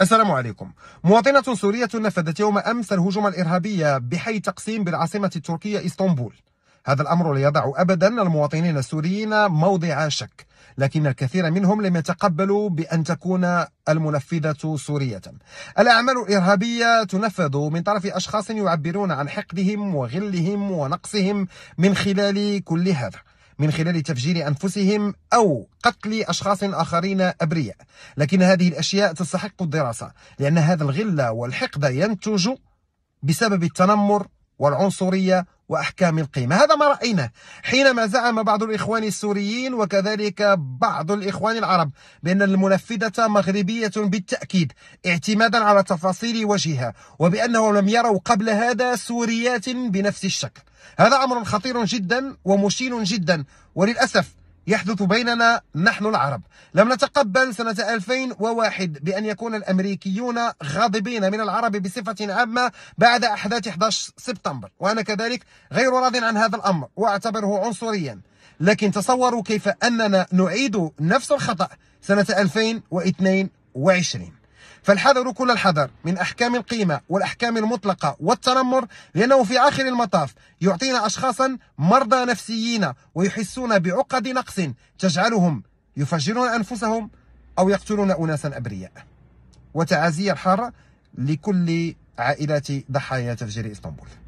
السلام عليكم مواطنة سورية نفذت يوم أمس الهجوم الإرهابي بحي تقسيم بالعاصمة التركية إسطنبول هذا الأمر لا يضع أبدا المواطنين السوريين موضع شك لكن الكثير منهم لم يتقبلوا بأن تكون المنفذة سورية الأعمال الإرهابية تنفذ من طرف أشخاص يعبرون عن حقدهم وغلهم ونقصهم من خلال كل هذا من خلال تفجير أنفسهم أو قتل أشخاص آخرين أبرياء لكن هذه الأشياء تستحق الدراسة لأن هذا الغل والحقد ينتج بسبب التنمر والعنصرية وأحكام القيمة هذا ما رأيناه حينما زعم بعض الإخوان السوريين وكذلك بعض الإخوان العرب بأن المنفذة مغربية بالتأكيد اعتمادا على تفاصيل وجهها وبأنهم لم يروا قبل هذا سوريات بنفس الشكل هذا أمر خطير جدا ومشين جدا وللأسف يحدث بيننا نحن العرب لم نتقبل سنة 2001 بأن يكون الأمريكيون غاضبين من العرب بصفة عامة بعد أحداث 11 سبتمبر وأنا كذلك غير راض عن هذا الأمر وأعتبره عنصريا لكن تصوروا كيف أننا نعيد نفس الخطأ سنة 2022 فالحذر كل الحذر من أحكام القيمة والأحكام المطلقة والتنمر لأنه في آخر المطاف يعطينا أشخاصا مرضى نفسيين ويحسون بعقد نقص تجعلهم يفجرون أنفسهم أو يقتلون أناسا أبرياء وتعازي الحارة لكل عائلات ضحايا تفجير إسطنبول